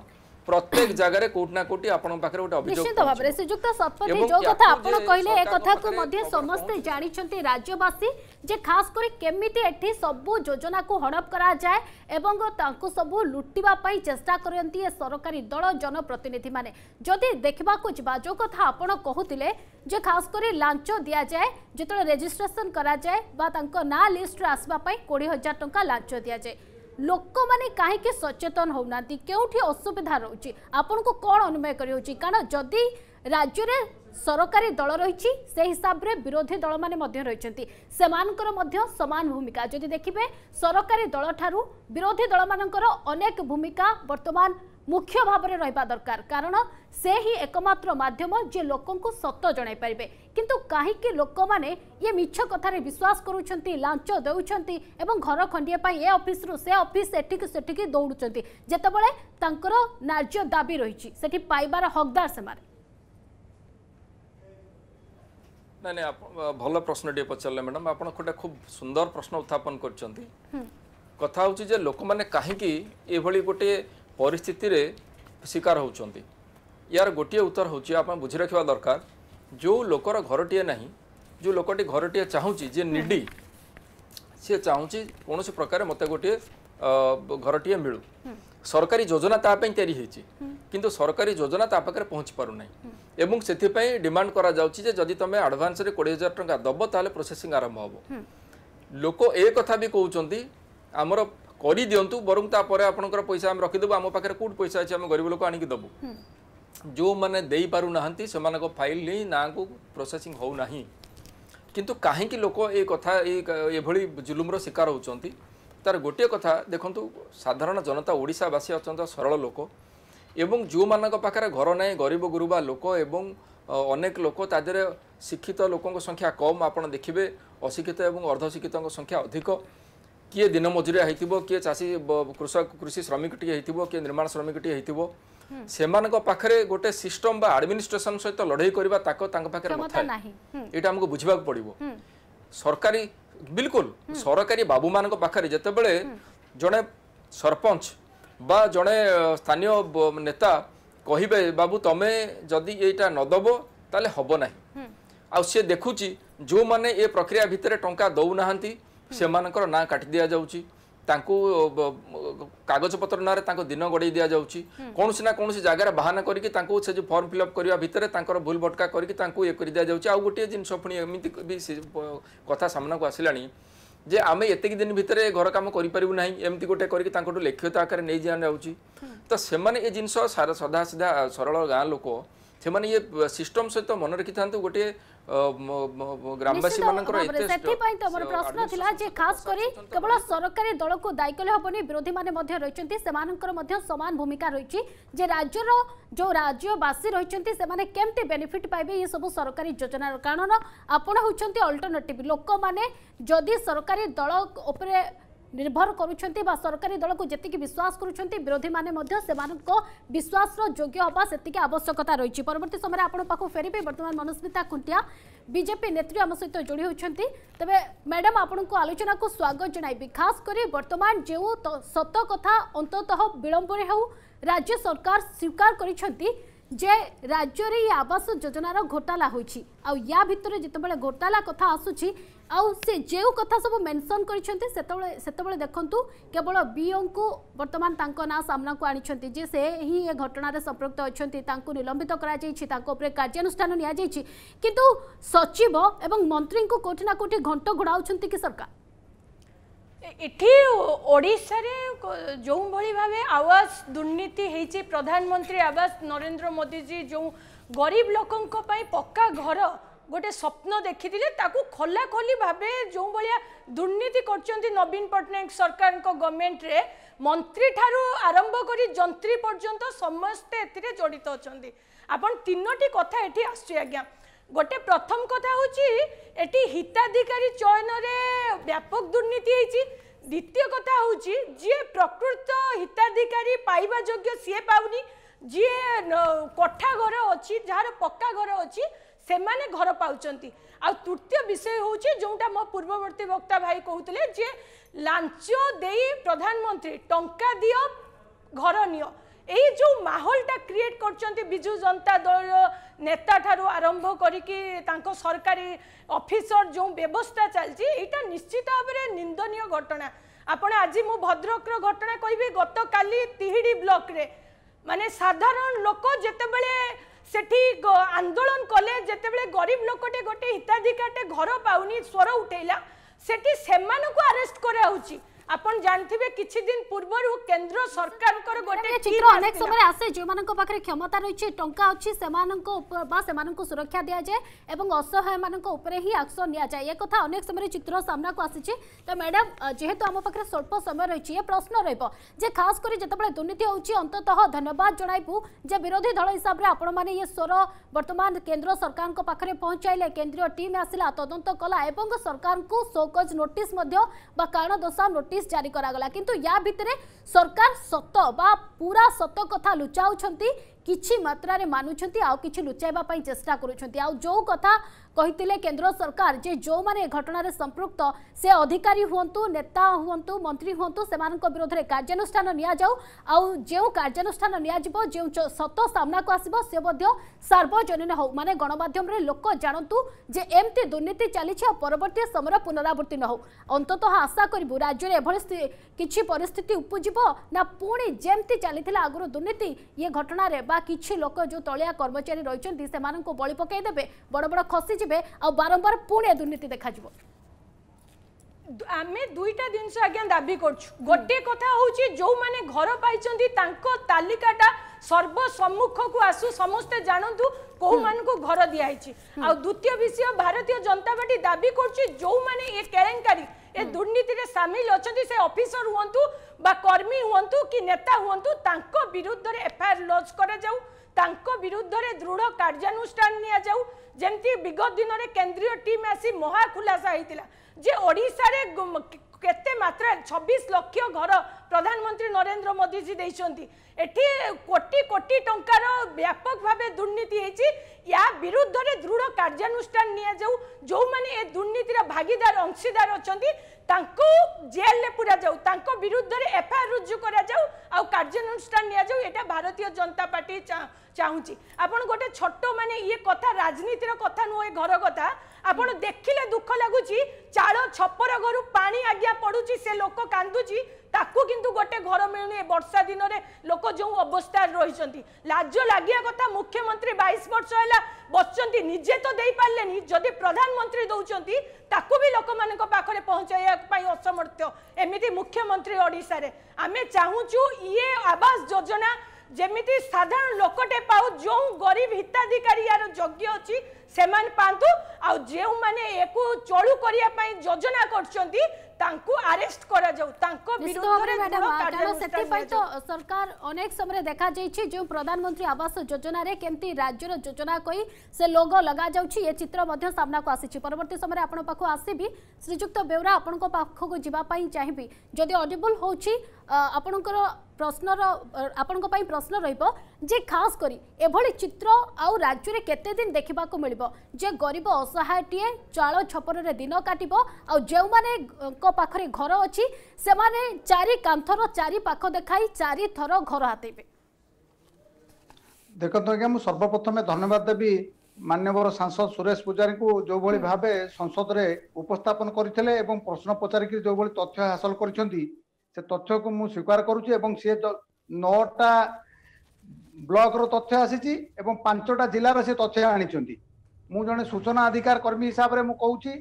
প্রত্যেক জায়গায় কোটি না কোটি আপনার পাখে গোটে অভিযোগ নিশ্চিত ভাবে শ্রীযুক্ত শতপথী যে কথা আপনার কহিলে এ কথাকু মধ্যে সমস্তে জানিছন্তি রাজ্যবাসী যে খাস করে কেমিতি এটি সবু যোজনাকু হড়প করা যায় এবং তাঙ্কু সবু লুটিবা পাই চেষ্টা করন্তি এ সরকারি দল জনপ্রতিনিধি মানে যদি দেখিবাকু যিবা যে কথা আপনার কহুতিলে যে খাস করে লাঞ্চ দিয়া যায় যেতলে রেজিস্ট্রেশন করা যায় বা তাঙ্ক না লিস্টরে আসবা পাই 20000 টাকা লাঞ্চ দিয়া যায় ଲୋକମାନେ କାହିଁକି ସଚେତନ ହେଉନାହାନ୍ତି କେଉଁଠି ଅସୁବିଧା ରହୁଛି ଆପଣଙ୍କୁ କ'ଣ ଅନୁମୟ କରିହେଉଛି କାରଣ ଯଦି ରାଜ୍ୟରେ ସରକାରୀ ଦଳ ରହିଛି ସେ ହିସାବରେ ବିରୋଧୀ ଦଳମାନେ ମଧ୍ୟ ରହିଛନ୍ତି ସେମାନଙ୍କର ମଧ୍ୟ ସମାନ ଭୂମିକା ଯଦି ଦେଖିବେ ସରକାରୀ ଦଳ ଠାରୁ ବିରୋଧୀ ଦଳମାନଙ୍କର ଅନେକ ଭୂମିକା ବର୍ତ୍ତମାନ ମୁଖ୍ୟ ଭାବରେ ରହିବା ଦରକାର କାରଣ ସେ ହିଁ ଏକମାତ୍ର ମାଧ୍ୟମ ଯିଏ ଲୋକଙ୍କୁ ସତ ଜଣାଇ ପାରିବେ କିନ୍ତୁ କାହିଁକି ଲୋକମାନେ ଇଏ ମିଛ କଥାରେ ବିଶ୍ୱାସ କରୁଛନ୍ତି ଲାଞ୍ଚ ଦେଉଛନ୍ତି ଏବଂ ଘର ଖଣ୍ଡିଆ ପାଇଁ ଏ ଅଫିସରୁ ସେ ଅଫିସ ଏଠିକି ସେଠିକି ଦୌଡ଼ୁଛନ୍ତି ଯେତେବେଳେ ତାଙ୍କର ନ୍ୟାର୍ଯ୍ୟ ଦାବି ରହିଛି ସେଠି ପାଇବାର ହକଦାର ସେମାନେ ନାଇଁ ନାଇଁ ଭଲ ପ୍ରଶ୍ନଟିଏ ପଚାରିଲେ ମ୍ୟାଡ଼ାମ୍ ଆପଣ ଗୋଟେ ଖୁବ୍ ସୁନ୍ଦର ପ୍ରଶ୍ନ ଉତ୍ଥାପନ କରିଛନ୍ତି କଥା ହେଉଛି ଯେ ଲୋକମାନେ କାହିଁକି ଏଭଳି ଗୋଟିଏ ପରିସ୍ଥିତିରେ ଶିକାର ହେଉଛନ୍ତି ୟାର ଗୋଟିଏ ଉତ୍ତର ହେଉଛି ଆପଣ ବୁଝି ରଖିବା ଦରକାର ଯେଉଁ ଲୋକର ଘରଟିଏ ନାହିଁ ଯେଉଁ ଲୋକଟି ଘରଟିଏ ଚାହୁଁଛି ଯିଏ ନିଡି ସିଏ ଚାହୁଁଛି କୌଣସି ପ୍ରକାରେ ମୋତେ ଗୋଟିଏ ଘରଟିଏ ମିଳୁ ସରକାରୀ ଯୋଜନା ତା ପାଇଁ ତିଆରି ହେଇଛି କିନ୍ତୁ ସରକାରୀ ଯୋଜନା ତା ପାଖରେ ପହଞ୍ଚି ପାରୁନାହିଁ ଏବଂ ସେଥିପାଇଁ ଡିମାଣ୍ଡ କରାଯାଉଛି ଯେ ଯଦି ତୁମେ ଆଡ଼ଭାନ୍ସରେ କୋଡ଼ିଏ ହଜାର ଟଙ୍କା ଦେବ ତାହେଲେ ପ୍ରୋସେସିଂ ଆରମ୍ଭ ହେବ ଲୋକ ଏ କଥା ବି କହୁଛନ୍ତି ଆମର କରିଦିଅନ୍ତୁ ବରଂ ତାପରେ ଆପଣଙ୍କର ପଇସା ଆମେ ରଖିଦେବୁ ଆମ ପାଖରେ କେଉଁଠି ପଇସା ଅଛି ଆମେ ଗରିବ ଲୋକ ଆଣିକି ଦେବୁ ଯେଉଁମାନେ ଦେଇପାରୁନାହାନ୍ତି ସେମାନଙ୍କ ଫାଇଲ୍ ନାଁକୁ ପ୍ରୋସେସିଂ ହେଉନାହିଁ କିନ୍ତୁ କାହିଁକି ଲୋକ ଏଇ କଥା ଏଇ ଏଭଳି ଜୁଲୁମ୍ର ଶିକାର ହେଉଛନ୍ତି ତା'ର ଗୋଟିଏ କଥା ଦେଖନ୍ତୁ ସାଧାରଣ ଜନତା ଓଡ଼ିଶାବାସୀ ଅଛନ୍ତି ସରଳ ଲୋକ ଏବଂ ଯେଉଁମାନଙ୍କ ପାଖରେ ଘର ନାହିଁ ଗରିବ ଗୁରୁବା ଲୋକ ଏବଂ ଅନେକ ଲୋକ ତା ଦେହରେ ଶିକ୍ଷିତ ଲୋକଙ୍କ ସଂଖ୍ୟା କମ୍ ଆପଣ ଦେଖିବେ ଅଶିକ୍ଷିତ ଏବଂ ଅର୍ଦ୍ଧଶିକ୍ଷିତଙ୍କ ସଂଖ୍ୟା ଅଧିକ କିଏ ଦିନମଜୁରିଆ ହେଇଥିବ କିଏ ଚାଷୀ କୃଷକ କୃଷି ଶ୍ରମିକଟିଏ ହେଇଥିବ କିଏ ନିର୍ମାଣ ଶ୍ରମିକଟିଏ ହେଇଥିବ ସେମାନଙ୍କ ପାଖରେ ଗୋଟେ ସିଷ୍ଟମ ବା ଆଡମିନିଷ୍ଟ୍ରେସନ ସହିତ ଲଢେଇ କରିବା ତାକ ତାଙ୍କ ପାଖରେ ନଥାଏ ଏଇଟା ଆମକୁ ବୁଝିବାକୁ ପଡିବ ସରକାରୀ ବିଲକୁଲ ସରକାରୀ ବାବୁମାନଙ୍କ ପାଖରେ ଯେତେବେଳେ ଜଣେ ସରପଞ୍ଚ ବା ଜଣେ ସ୍ଥାନୀୟ ନେତା କହିବେ ବାବୁ ତମେ ଯଦି ଏଇଟା ନ ଦେବ ତାହେଲେ ହେବ ନାହିଁ ଆଉ ସିଏ ଦେଖୁଛି ଯେଉଁମାନେ ଏ ପ୍ରକ୍ରିୟା ଭିତରେ ଟଙ୍କା ଦେଉନାହାନ୍ତି ସେମାନଙ୍କର ନାଁ କାଟି ଦିଆଯାଉଛି ତାଙ୍କୁ କାଗଜପତ୍ର ନାଁରେ ତାଙ୍କ ଦିନ ଗଡ଼େଇ ଦିଆଯାଉଛି କୌଣସି ନା କୌଣସି ଜାଗାରେ ବାହାନା କରିକି ତାଙ୍କୁ ସେ ଯେଉଁ ଫର୍ମ ଫିଲଅପ୍ କରିବା ଭିତରେ ତାଙ୍କର ଭୁଲ ଭଟକା କରିକି ତାଙ୍କୁ ଇଏ କରି ଦିଆଯାଉଛି ଆଉ ଗୋଟିଏ ଜିନିଷ ପୁଣି ଏମିତି ବି ସେ କଥା ସାମ୍ନାକୁ ଆସିଲାଣି ଯେ ଆମେ ଏତିକି ଦିନ ଭିତରେ ଘର କାମ କରିପାରିବୁ ନାହିଁ ଏମିତି ଗୋଟେ କରିକି ତାଙ୍କଠୁ ଲେଖିତ ଆକାରରେ ନେଇ ଦିଆଯାଉଛି ତ ସେମାନେ ଏ ଜିନିଷ ସାରା ସଦାସିଧା ସରଳ ଗାଁ ଲୋକ ସେମାନେ ଇଏ ସିଷ୍ଟମ୍ ସହିତ ମନେ ରଖିଥାନ୍ତୁ ଗୋଟିଏ ଗ୍ରାମବାସୀ ମାନଙ୍କର ଏତେ ସେଥିପାଇଁ ତ ମୋର ପ୍ରଶ୍ନ ଥିଲା ଯେ ଖାସ କରି କେବଳ ସରକାରୀ ଦଳକୁ ଦାୟୀ କଲେ ହେବନି ବିରୋଧୀମାନେ ମଧ୍ୟ ରହିଛନ୍ତି ସେମାନଙ୍କର ମଧ୍ୟ ସମାନ ଭୂମିକା ରହିଛି ଯେ ରାଜ୍ୟର ଯେଉଁ ରାଜ୍ୟବାସୀ ରହିଛନ୍ତି ସେମାନେ କେମିତି ବେନିଫିଟ୍ ପାଇବେ ଏସବୁ ସରକାରୀ ଯୋଜନାର କାରଣ ଆପଣ ହେଉଛନ୍ତି ଅଲ୍ଟରନେଟିଭ୍ ଲୋକମାନେ ଯଦି ସରକାରୀ ଦଳ ଉପରେ ନିର୍ଭର କରୁଛନ୍ତି ବା ସରକାରୀ ଦଳକୁ ଯେତିକି ବିଶ୍ୱାସ କରୁଛନ୍ତି ବିରୋଧୀମାନେ ମଧ୍ୟ ସେମାନଙ୍କ ବିଶ୍ୱାସର ଯୋଗ୍ୟ ହେବା ସେତିକି ଆବଶ୍ୟକତା ରହିଛି ପରବର୍ତ୍ତୀ ସମୟରେ ଆପଣଙ୍କ ପାଖକୁ ଫେରିବେ ବର୍ତ୍ତମାନ ମନସ୍ମିତା ଖୁଣ୍ଟିଆ ବିଜେପି ନେତ୍ରୀ ଆମ ସହିତ ଯୋଡ଼ି ହେଉଛନ୍ତି ତେବେ ମ୍ୟାଡ଼ାମ୍ ଆପଣଙ୍କୁ ଆଲୋଚନାକୁ ସ୍ୱାଗତ ଜଣାଇବି ଖାସ୍ କରି ବର୍ତ୍ତମାନ ଯେଉଁ ସତ କଥା ଅନ୍ତତଃ ବିଳମ୍ବରେ ହେଉ ରାଜ୍ୟ ସରକାର ସ୍ୱୀକାର କରିଛନ୍ତି যে রাজ্যের এই আবাস যোজনার ঘোটালা হয়েছি আয়া ভিতরে যেতবে ঘোটালা কথা আসুছি সে যে কথা সব মেনশন করেছেন সেতবে সেতবে দেখুন কেবল বিওঙ্কু বর্তমান তাঁক না সামনাকু আনিছেন যে সে হি এ ঘটনার সম্পৃক্ত অনেক তাঁকু নিলম্বিত করা যাইছি তাঁক উপরে কার্যানুষ্ঠান নিয়া যাইছি কিন্তু সচিব এবং মন্ত্রী কোটি না কোটি ঘণ্ট ঘোড়াউছেন কি সরকার এটি ওড়িশার যেভাবে ভাবে আবাস দুর্নীতি হয়েছে প্রধানমন্ত্রী আবাস নরেন্দ্র মোদিজী যে গরিব লোক পক্কা ঘর গোটে স্বপ্ন দেখিলে তাকে খোলাখোলি ভাবে যেভাবে দুর্নীতি করছেন নবীন পট্টনাক সরকার গভর্নমেন্টরে মন্ত্রী ঠার আরম্ভ করে যন্ত্রী পর্যন্ত সমস্তে এতে জড়িত অনেক আপনার তিনোটি কথা এটি আসছে আজ্ঞা গোটে প্রথম কথা হচ্ছে এটি হিতাধিকারী চয়নরে ব্যাপক দুর্নীতি হয়েছে দ্বিতীয় কথা হচ্ছে যে প্রকৃত হিতাধিকারী পাইবা যোগ্য সি পাওনি যে কঠা ঘর অছি যার পক্কা ঘর অছি সেমানে ঘর পাচ্ছেন আৃতীয় বিষয় হচ্ছে যেটা মো পূর্ববর্তী বক্তা ভাই কুলে যে লাঞ্চ দিয়ে প্রধানমন্ত্রী টঙ্কা দিও ঘর নিও এই যে মাহলটা ক্রিয়েট করছেন বিজু জনতা দল নেতা ঠারু আরম্ভ করি তাঁর সরকারি অফিসর যে ব্যবস্থা চালছে এইটা নিশ্চিত ভাবে নিন্দনীয় ঘটনা আপনার আজ মু ভদ্রকর ঘটনা কবি গতকালি তিহিড়ি ব্লকরে মানে সাধারণ লোক যেতবে সেটি আন্দোলন কলে যেতবে গরিব লোকটে গোটে হিতাধিকারটে ঘর পাওনি স্বর উঠেলা সেটি সেমানকু আরেস্ট করা হচ্ছে আপন জানতিবে কিছি দিন পূর্বৰ ও কেন্দ্ৰ চৰকাৰকৰ গটে কি এটা চিত্ৰ অনেক সময় আছে যি মানক পাখৰে ক্ষমতা ৰৈছে টংকা আছে সেমানক ওপৰ বা সেমানক সুৰক্ষা দিয়া যায় আৰু অসহায় মানক ওপৰেই অ্যাকশন লিয়া চায়ে এই কথা অনেক সময় চিত্ৰ সামনাকো আছে তা মেডাম জেহেতো আমা পাখৰে সৰল্প সময় ৰৈছে এ প্ৰশ্ন ৰৈব যে ખાસ কৰি যেতিয়া বলে দুর্নীতি হৈছে অন্ততঃ ধন্যবাদ জনাইপু যে বিৰোধী দলৰ हिसाबৰে আপোন মানে এই সোৰ বৰ্তমান কেন্দ্ৰ চৰকাৰক পাখৰে পোনচাইলে কেন্দ্ৰীয় টিিম আছিল তদন্ত কলা এবং চৰকাৰক শোকজ নোটিস মধ্য বা কাৰণ দশা নোটিস জারি করা কিন্তু ইয়া ভিতরে সরকার সত বা পুরা সত কথা লুচাউছেন কিছু মাত্রার মানুষ আউ কিছু লুচাইবা চেষ্টা করছেন আউ যে কথা କହିଥିଲେ କେନ୍ଦ୍ର ସରକାର ଯେ ଯେଉଁମାନେ ଏ ଘଟଣାରେ ସମ୍ପୃକ୍ତ ସେ ଅଧିକାରୀ ହୁଅନ୍ତୁ ନେତା ହୁଅନ୍ତୁ ମନ୍ତ୍ରୀ ହୁଅନ୍ତୁ ସେମାନଙ୍କ ବିରୋଧରେ କାର୍ଯ୍ୟାନୁଷ୍ଠାନ ନିଆଯାଉ ଆଉ ଯେଉଁ କାର୍ଯ୍ୟାନୁଷ୍ଠାନ ନିଆଯିବ ଯେଉଁ ସତ ସାମ୍ନାକୁ ଆସିବ ସେ ମଧ୍ୟ ସାର୍ବଜନୀନ ହେଉ ମାନେ ଗଣମାଧ୍ୟମରେ ଲୋକ ଜାଣନ୍ତୁ ଯେ ଏମିତି ଦୁର୍ନୀତି ଚାଲିଛି ଆଉ ପରବର୍ତ୍ତୀ ସମୟର ପୁନରାବୃତ୍ତି ନ ହେଉ ଅନ୍ତତଃ ଆଶା କରିବୁ ରାଜ୍ୟରେ ଏଭଳି କିଛି ପରିସ୍ଥିତି ଉପୁଜିବ ନା ପୁଣି ଯେମିତି ଚାଲିଥିଲା ଆଗରୁ ଦୁର୍ନୀତି ଇଏ ଘଟଣାରେ ବା କିଛି ଲୋକ ଯେଉଁ ତଳିଆ କର୍ମଚାରୀ ରହିଛନ୍ତି ସେମାନଙ୍କୁ ବଳି ପକାଇଦେବେ ବଡ଼ ବଡ଼ ଖସି ଯିବେ ଆଉ ବାରମ୍ବାର ପୁଣି ଦୁର୍ନୀତି ଦେଖାଯିବ ଆମେ ଦୁଇଟା ଜିନିଷ ଆଜ୍ଞା ଦାବି କରୁଛୁ ଗୋଟିଏ କଥା ହେଉଛି ଯେଉଁମାନେ ଘର ପାଇଛନ୍ତି ତାଙ୍କ ତାଲିକାଟା ସର୍ବସମ୍ମୁଖକୁ ଆସୁ ସମସ୍ତେ ଜାଣନ୍ତୁ କେଉଁମାନଙ୍କୁ ଘର ଦିଆହେଇଛି ଆଉ ଦ୍ୱିତୀୟ ବିଷୟ ଭାରତୀୟ ଜନତା ପାର୍ଟି ଦାବି କରୁଛି ଯେଉଁମାନେ ଏ କେଳେଙ୍କାରୀ ଏ ଦୁର୍ନୀତିରେ ସାମିଲ ଅଛନ୍ତି ସେ ଅଫିସର ହୁଅନ୍ତୁ ବା କର୍ମୀ ହୁଅନ୍ତୁ କି ନେତା ହୁଅନ୍ତୁ ତାଙ୍କ ବିରୁଦ୍ଧରେ ଏଫଆଇଆର୍ ଲଞ୍ଚ କରାଯାଉ ତାଙ୍କ ବିରୁଦ୍ଧରେ ଦୃଢ଼ କାର୍ଯ୍ୟାନୁଷ୍ଠାନ ନିଆଯାଉ ଯେମିତି ବିଗତ ଦିନରେ କେନ୍ଦ୍ରୀୟ ଟିମ୍ ଆସି ମହା ଖୁଲାସା ହେଇଥିଲା ଯେ ଓଡ଼ିଶାରେ କେତେ ମାତ୍ରା ଛବିଶ ଲକ୍ଷ ଘର ପ୍ରଧାନମନ୍ତ୍ରୀ ନରେନ୍ଦ୍ର ମୋଦିଜୀ ଦେଇଛନ୍ତି ଏଠି କୋଟି କୋଟି ଟଙ୍କାର ବ୍ୟାପକ ଭାବେ ଦୁର୍ନୀତି ହେଇଛି ୟା ବିରୁଦ୍ଧରେ ଦୃଢ଼ କାର୍ଯ୍ୟାନୁଷ୍ଠାନ ନିଆଯାଉ ଯେଉଁମାନେ ଏ ଦୁର୍ନୀତିର ଭାଗିଦାର ଅଂଶୀଦାର ଅଛନ୍ତି ତାଙ୍କୁ ଜେଲରେ ପୁରାଯାଉ ତାଙ୍କ ବିରୁଦ୍ଧରେ ଏଫଆଇଆର୍ ରୁଜୁ କରାଯାଉ ଆଉ କାର୍ଯ୍ୟାନୁଷ୍ଠାନ ନିଆଯାଉ ଏଇଟା ଭାରତୀୟ ଜନତା ପାର୍ଟି ଚାହୁଁଛି ଆପଣ ଗୋଟେ ଛୋଟ ମାନେ ଇଏ କଥା ରାଜନୀତିର କଥା ନୁହଁ ଏ ଘର କଥା ଆପଣ ଦେଖିଲେ ଦୁଃଖ ଲାଗୁଛି ଚାଳ ଛପର ଘରୁ ପାଣି ଆଜ୍ଞା ପଡ଼ୁଛି ସେ ଲୋକ କାନ୍ଦୁଛି ତାକୁ କିନ୍ତୁ ଗୋଟେ ଘର ମିଳୁନି ଏ ବର୍ଷା ଦିନରେ ଲୋକ ଯେଉଁ ଅବସ୍ଥାରେ ରହିଛନ୍ତି ଲାଜ ଲାଗିବା କଥା ମୁଖ୍ୟମନ୍ତ୍ରୀ ବାଇଶ ବର୍ଷ ହେଲା ବସିଛନ୍ତି ନିଜେ ତ ଦେଇପାରିଲେନି ଯଦି ପ୍ରଧାନମନ୍ତ୍ରୀ ଦେଉଛନ୍ତି ତାକୁ ବି ଲୋକମାନଙ୍କ ପାଖରେ ପହଞ୍ଚାଇବା ପାଇଁ ଅସମର୍ଥ ଏମିତି ମୁଖ୍ୟମନ୍ତ୍ରୀ ଓଡ଼ିଶାରେ ଆମେ ଚାହୁଁଛୁ ଇଏ ଆବାସ ଯୋଜନା ଯେମିତି ସାଧାରଣ ଲୋକଟେ ପାଉ ଯେଉଁ ଗରିବ ହିତାଧିକାରୀ ୟାର ଯୋଗ୍ୟ ଅଛି ସେମାନେ ପାଆନ୍ତୁ ଆଉ ଯେଉଁମାନେ ୟାକୁ ଚଳୁ କରିବା ପାଇଁ ଯୋଜନା କରୁଛନ୍ତି तांकु अरेस्ट करा जाउ तांको विरुद्ध रे मैडम कारण सेति पई तो सरकार अनेक समय देखा जाय छी जो प्रधानमंत्री आवास योजना रे केमती राज्य रो योजना कोई से लोगो लगा जाउ छी ये चित्र मध्ये सामना को आसी छी परवर्ती समय रे आपन पाखो आसी भी श्रीयुक्त बेउरा आपन को पाखो को जीवा पई चाहि जदी ऑडिबल हो छी ଆପଣଙ୍କର ପ୍ରଶ୍ନର ଆପଣଙ୍କ ପାଇଁ ପ୍ରଶ୍ନ ରହିବ ଯେ ଖାସ୍ କରି ଏଭଳି ଚିତ୍ର ଆଉ ରାଜ୍ୟରେ କେତେ ଦିନ ଦେଖିବାକୁ ମିଳିବ ଯେ ଗରିବ ଅସହାୟଟିଏ ଚାଳ ଛପରରେ ଦିନ କାଟିବ ଆଉ ଯେଉଁମାନେଙ୍କ ପାଖରେ ଘର ଅଛି ସେମାନେ ଚାରି କାନ୍ଥର ଚାରି ପାଖ ଦେଖାଇ ଚାରି ଥର ଘର ହାତେଇବେ ଦେଖନ୍ତୁ ଆଜ୍ଞା ମୁଁ ସର୍ବପ୍ରଥମେ ଧନ୍ୟବାଦ ଦେବି ମାନ୍ୟବର ସାଂସଦ ସୁରେଶ ପୂଜାରୀଙ୍କୁ ଯେଉଁଭଳି ଭାବେ ସଂସଦରେ ଉପସ୍ଥାପନ କରିଥିଲେ ଏବଂ ପ୍ରଶ୍ନ ପଚାରିକି ଯେଉଁଭଳି ତଥ୍ୟ ହାସଲ କରିଛନ୍ତି ସେ ତଥ୍ୟକୁ ମୁଁ ସ୍ୱୀକାର କରୁଛି ଏବଂ ସିଏ ନଅଟା ବ୍ଲକର ତଥ୍ୟ ଆସିଛି ଏବଂ ପାଞ୍ଚଟା ଜିଲ୍ଲାର ସେ ତଥ୍ୟ ଆଣିଛନ୍ତି ମୁଁ ଜଣେ ସୂଚନା ଅଧିକାର କର୍ମୀ ହିସାବରେ ମୁଁ କହୁଛି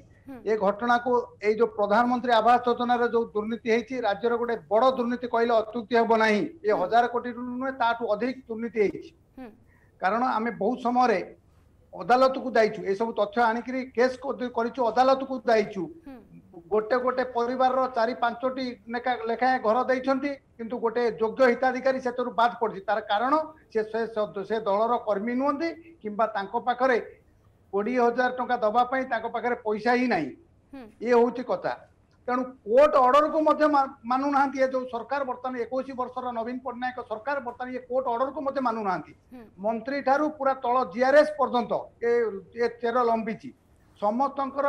ଏ ଘଟଣାକୁ ଏଇ ଯୋଉ ପ୍ରଧାନମନ୍ତ୍ରୀ ଆବାସ ଯୋଜନାର ଯୋଉ ଦୁର୍ନୀତି ହେଇଛି ରାଜ୍ୟର ଗୋଟେ ବଡ ଦୁର୍ନୀତି କହିଲେ ଅତ୍ୟୁକ୍ତି ହେବ ନାହିଁ ଏ ହଜାର କୋଟି ନୁହେଁ ତାଠୁ ଅଧିକ ଦୁର୍ନୀତି ହେଇଛି କାରଣ ଆମେ ବହୁତ ସମୟରେ ଅଦାଲତକୁ ଯାଇଛୁ ଏସବୁ ତଥ୍ୟ ଆଣିକିରି କେସ୍ କରିଛୁ ଅଦାଲତକୁ ଯାଇଛୁ ଗୋଟେ ଗୋଟେ ପରିବାରର ଚାରି ପାଞ୍ଚଟି ଲେଖାଏଁ ଘର ଦେଇଛନ୍ତି କିନ୍ତୁ ଗୋଟେ ଯୋଗ୍ୟ ହିତାଧିକାରୀ ସେଥିରୁ ବାଦ ପଡିଛି ତାର କାରଣ ସେ ସେ ଦଳର କର୍ମୀ ନୁହନ୍ତି କିମ୍ବା ତାଙ୍କ ପାଖରେ କୋଡ଼ିଏ ହଜାର ଟଙ୍କା ଦେବା ପାଇଁ ତାଙ୍କ ପାଖରେ ପଇସା ହିଁ ନାହିଁ ଇଏ ହେଉଛି କଥା ତେଣୁ କୋର୍ଟ ଅର୍ଡରକୁ ମଧ୍ୟ ମାନୁନାହାନ୍ତି ଏ ଯୋଉ ସରକାର ବର୍ତ୍ତମାନ ଏକୋଇଶ ବର୍ଷର ନବୀନ ପଟ୍ଟନାୟକ ସରକାର ବର୍ତ୍ତମାନ ଏ କୋର୍ଟ ଅର୍ଡରକୁ ମଧ୍ୟ ମାନୁନାହାନ୍ତି ମନ୍ତ୍ରୀ ଠାରୁ ପୁରା ତଳ ଜିଆରଏସ୍ ପର୍ଯ୍ୟନ୍ତ ଏ ଏ ଚେର ଲମ୍ବିଛି ସମସ୍ତଙ୍କର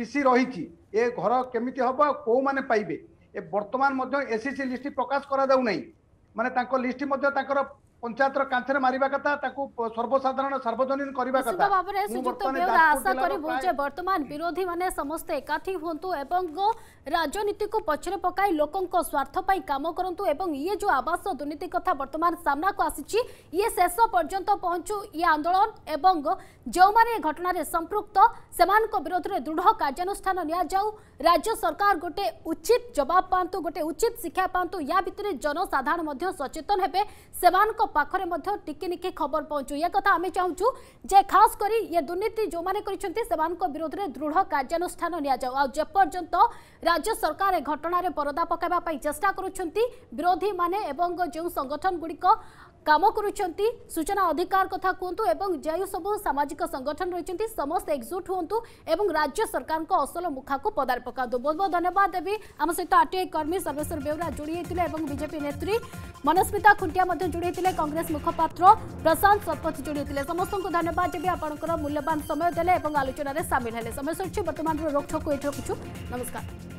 ପିସି ରହିଛି ଏ ଘର କେମିତି ହେବ ଆଉ କେଉଁମାନେ ପାଇବେ ଏ ବର୍ତ୍ତମାନ ମଧ୍ୟ ଏସ୍ସିସି ଲିଷ୍ଟ ପ୍ରକାଶ କରାଯାଉ ନାହିଁ ମାନେ ତାଙ୍କ ଲିଷ୍ଟ ମଧ୍ୟ ତାଙ୍କର পঞ্চাত্র কান্তরে মারিবা কথা তাକୁ সর্বসাধারণ সর্বজনীন করিবা কথা মই তোমারে আশা করি বুজে বর্তমান বিরোধী মানে সমস্ত একাঠী হবন্তু এবং গো রাজনীতি কো পছরে পকাই লোকଙ୍କ কো স্বার্থ পাই কামো করন্তু এবং ইয়ে জো আবাস দূনীতি কথা বর্তমান সামনা কো আসিসি ইয়ে শেষো পর্যন্ত পৌঁছু ই আন্দোলন এবং গো জও মানে ঘটনা রে সম্পৃক্ত সমান কো বিরোধ রে দৃঢ় কার্যানুষ্ঠান নিয়া যাও राज्य सरकार गोटे उचित जवाब पात गोटे उचित शिक्षा पातु या भितर जनसाधारण सचेतन हे से पाखे निके खबर पहुँचू ये कथा आम चाहूँ जे खास कर ये दुर्नीति जो मैंने विरोध में दृढ़ कार्यानुष्ठान निपर्यंत राज्य सरकार ए घटन पदा पकड़ चेषा करोधी मैंने जो संगठन गुड़िक कम कर सूचना अधिकार कथा कहतु एवं जो सब सामाजिक संगठन रही समस्त एकजुट हूँ एवं राज्य सरकार को असल मुखा को पदार पका बहुत बहुत धन्यवाद देवी आम सहित आरटीआई कर्मी सर्वेश्वर बेहरा जोड़ी एवं नेत्री मनस्मिता खुंटिया जोड़ी कंग्रेस मुखपा प्रशांत शतपथी जोड़ी समस्त को धन्यवाद देवी आप मूल्यवान समय दे आलोचन सामिल है समय सर बर्तमान रोकठक नमस्कार